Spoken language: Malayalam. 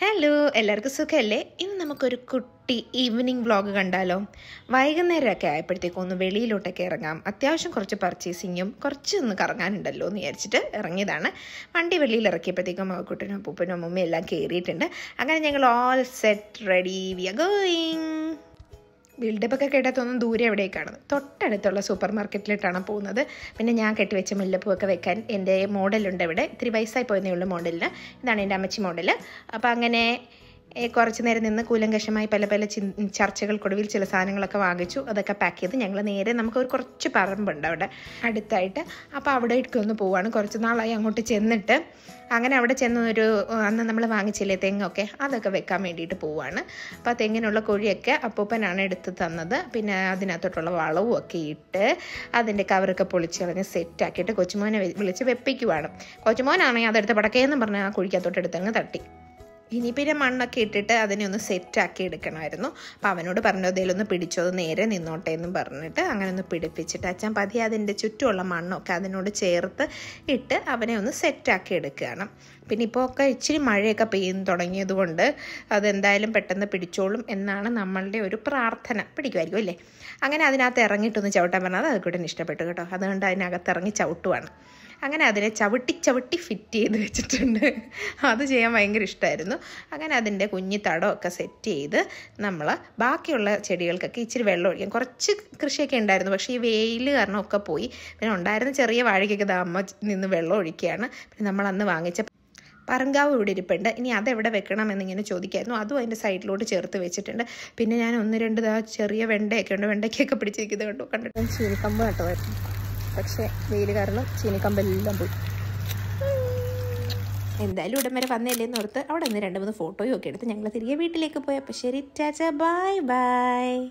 ഹലോ എല്ലാവർക്കും സുഖമല്ലേ ഇന്ന് നമുക്കൊരു കുട്ടി ഈവനിങ് വ്ളോഗ് കണ്ടാലോ വൈകുന്നേരമൊക്കെ ആയപ്പോഴത്തേക്കും ഒന്ന് വെളിയിലോട്ടൊക്കെ ഇറങ്ങാം അത്യാവശ്യം കുറച്ച് പർച്ചേസിങ്ങും കുറച്ച് ഒന്ന് കറങ്ങാനുണ്ടല്ലോ എന്ന് വിചാരിച്ചിട്ട് ഇറങ്ങിയതാണ് വണ്ടി വെളിയിൽ ഇറക്കിയപ്പോഴത്തേക്കും മകുട്ടനും അപ്പൂപ്പനും അമ്മൂമ്മയും എല്ലാം കയറിയിട്ടുണ്ട് അങ്ങനെ ഞങ്ങൾ all set ready we are going buildup ഒക്കെ കേട്ടാൽ തോന്നും ദൂരെ എവിടേക്കാണ് തൊട്ടടുത്തുള്ള സൂപ്പർ മാർക്കറ്റിലിട്ടാണ് പോകുന്നത് പിന്നെ ഞാൻ കെട്ടിവെച്ച മുല്ലപ്പൂവൊക്കെ വെക്കാൻ എൻ്റെ മോഡലുണ്ട് ഇവിടെ ഇത്തിരി വയസ്സായി പോയെന്നേ ഉള്ളൂ മോഡലിന് ഇതാണ് എൻ്റെ അമ്മച്ചി മോഡൽ അപ്പോൾ അങ്ങനെ കുറച്ച് നേരം നിന്ന് കൂലങ്കഷമായി പല പല ചർച്ചകൾക്കൊടുവിൽ ചില സാധനങ്ങളൊക്കെ വാങ്ങിച്ചു അതൊക്കെ പാക്ക് ചെയ്ത് ഞങ്ങൾ നേരെ നമുക്ക് ഒരു കുറച്ച് പറമ്പുണ്ട് അവിടെ അടുത്തായിട്ട് അപ്പോൾ അവിടെ ഒന്ന് പോവാണ് കുറച്ച് നാളായി അങ്ങോട്ട് ചെന്നിട്ട് അങ്ങനെ അവിടെ ചെന്നൊരു അന്ന് നമ്മൾ വാങ്ങിച്ചില്ലേ തെങ്ങൊക്കെ അതൊക്കെ വെക്കാൻ വേണ്ടിയിട്ട് പോവാണ് അപ്പോൾ ആ തെങ്ങിനുള്ള കുഴിയൊക്കെ അപ്പൂപ്പനാണ് എടുത്ത് തന്നത് പിന്നെ അതിനകത്തോട്ടുള്ള വളവും ഒക്കെ ഇട്ട് അതിൻ്റെ കവറൊക്കെ പൊളിച്ച് കളഞ്ഞ് സെറ്റാക്കിയിട്ട് കൊച്ചുമോനെ വിളിച്ച് വെപ്പിക്കുവാണ് കൊച്ചുമോനാണെങ്കിൽ അതെടുത്ത് പടക്കേന്ന് പറഞ്ഞാൽ ആ കുഴിക്കകത്തോട്ട് എടുത്തങ്ങ് തട്ടി ഇനി പിന്നെ മണ്ണൊക്കെ ഇട്ടിട്ട് അതിനെ ഒന്ന് സെറ്റാക്കി എടുക്കണമായിരുന്നു അപ്പം അവനോട് പറഞ്ഞു ഒന്ന് പിടിച്ചോ നേരെ നിന്നോട്ടെ എന്നും പറഞ്ഞിട്ട് അങ്ങനെ ഒന്ന് പിടിപ്പിച്ചിട്ട് അച്ഛൻ പതിയെ അതിൻ്റെ ചുറ്റുമുള്ള മണ്ണൊക്കെ അതിനോട് ചേർത്ത് ഇട്ട് അവനെ ഒന്ന് സെറ്റാക്കി എടുക്കുകയാണ് പിന്നെ ഇപ്പോൾ ഒക്കെ ഇച്ചിരി മഴയൊക്കെ പെയ്യുന്നു തുടങ്ങിയതുകൊണ്ട് അതെന്തായാലും പെട്ടെന്ന് പിടിച്ചോളും എന്നാണ് നമ്മളുടെ ഒരു പ്രാർത്ഥന പിടിക്കുമായിരിക്കും അല്ലേ അങ്ങനെ അതിനകത്ത് ഇറങ്ങിയിട്ടൊന്ന് ചവിട്ടാൻ പറഞ്ഞാൽ അത് കൂടെ ഇഷ്ടപ്പെട്ടു കേട്ടോ അതുകൊണ്ട് അതിനകത്ത് ഇറങ്ങി ചവിട്ടുവാണ് അങ്ങനെ അതിനെ ചവിട്ടി ചവിട്ടി ഫിറ്റ് ചെയ്ത് വെച്ചിട്ടുണ്ട് അത് ചെയ്യാൻ ഭയങ്കര ഇഷ്ടമായിരുന്നു അങ്ങനെ അതിൻ്റെ കുഞ്ഞി തടമൊക്കെ സെറ്റ് ചെയ്ത് നമ്മൾ ബാക്കിയുള്ള ചെടികൾക്കൊക്കെ ഇച്ചിരി വെള്ളം ഒഴിക്കാം കുറച്ച് കൃഷിയൊക്കെ ഉണ്ടായിരുന്നു പക്ഷേ ഈ വെയിൽ കാരണം ഒക്കെ പോയി പിന്നെ ഉണ്ടായിരുന്ന ചെറിയ വാഴയ്ക്കൊക്കെ അമ്മ നിന്ന് വെള്ളം ഒഴിക്കുകയാണ് പിന്നെ നമ്മൾ അന്ന് വാങ്ങിച്ച പറങ്കാവ് ഇവിടെ ഇരിപ്പുണ്ട് ഇനി അതെവിടെ വെക്കണം എന്നിങ്ങനെ ചോദിക്കായിരുന്നു അതും അതിൻ്റെ സൈഡിലോട്ട് ചേർത്ത് വെച്ചിട്ടുണ്ട് പിന്നെ ഞാൻ ഒന്ന് രണ്ട് ചെറിയ വെണ്ടയൊക്കെ ഉണ്ട് വെണ്ടയ്ക്കൊക്കെ പിടിച്ചിരിക്കുന്നത് കണ്ടു കണ്ടിട്ട് ചീനിക്കമ്പ് നട്ടുമായിരുന്നു പക്ഷെ വെയിൽ കാരണം ചീനിക്കമ്പെല്ലാം പോയി എന്തായാലും ഇവിടം വരെ എന്ന് ഓർത്ത് അവിടെ നിന്ന് രണ്ട് മൂന്ന് ഫോട്ടോയും ഒക്കെ എടുത്ത് ഞങ്ങൾ തിരികെ വീട്ടിലേക്ക് പോയപ്പോൾ ശരി ടാറ്റ ബൈ ബൈ